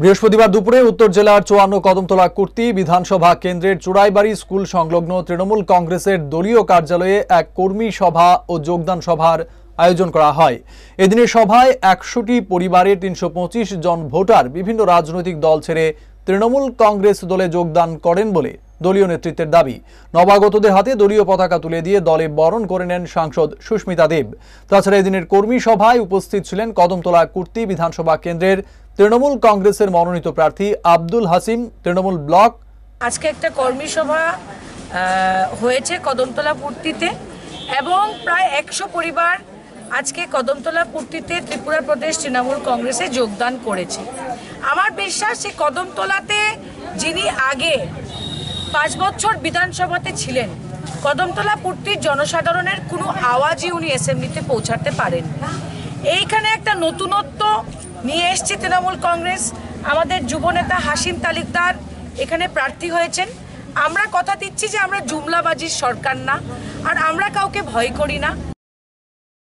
বৃহস্পতিবার দুপুরে উত্তর জেলার চুয়ান্ন কদমতলা কুর্তি বিধানসভা কেন্দ্রের চুড়াইবাড়ি স্কুল সংলগ্ন তৃণমূল কংগ্রেসের দলীয় কার্যালয়ে এক কর্মী সভা ও যোগদান সভার আয়োজন করা হয় এদিনের সভায় একশোটি পরিবারে তিনশো জন ভোটার বিভিন্ন রাজনৈতিক দল ছেড়ে তৃণমূল কংগ্রেস দলে যোগদান করেন বলে দলীয় নেতৃত্বের দাবি নবাগতদের হাতে দলীয় পতাকা তুলে দিয়ে দলে বরণ করে নেন সাংসদ সুস্মিতা দেব তাছাড়া এদিনের কর্মী সভায় উপস্থিত ছিলেন কদমতলা কুর্তি বিধানসভা কেন্দ্রের তৃণমূল কংগ্রেসের মনোনীত প্রার্থী আব্দুল হাসিম তৃণমূল ব্লক আজকে একটা কর্মী সভা হয়েছে কদমতলা পূর্তিতে এবং প্রায় একশো পরিবার আজকে কদমতলা পূর্তিতে ত্রিপুরা প্রদেশ তৃণমূল কংগ্রেসে যোগদান করেছে আমার বিশ্বাস সে কদমতলাতে যিনি আগে পাঁচ বছর বিধানসভাতে ছিলেন কদমতলা পূর্তির জনসাধারণের কোনো আওয়াজই উনি অ্যাসেম্বলিতে পৌঁছাতে পারেন এইখানে একটা নতুনত্ব নিয়ে এসছে তৃণমূল কংগ্রেস আমাদের যুবনেতা হাসিম তালিকদার এখানে প্রার্থী হয়েছেন আমরা কথা দিচ্ছি যে আমরা জুমলাবাজির সরকার না আর আমরা কাউকে ভয় করি না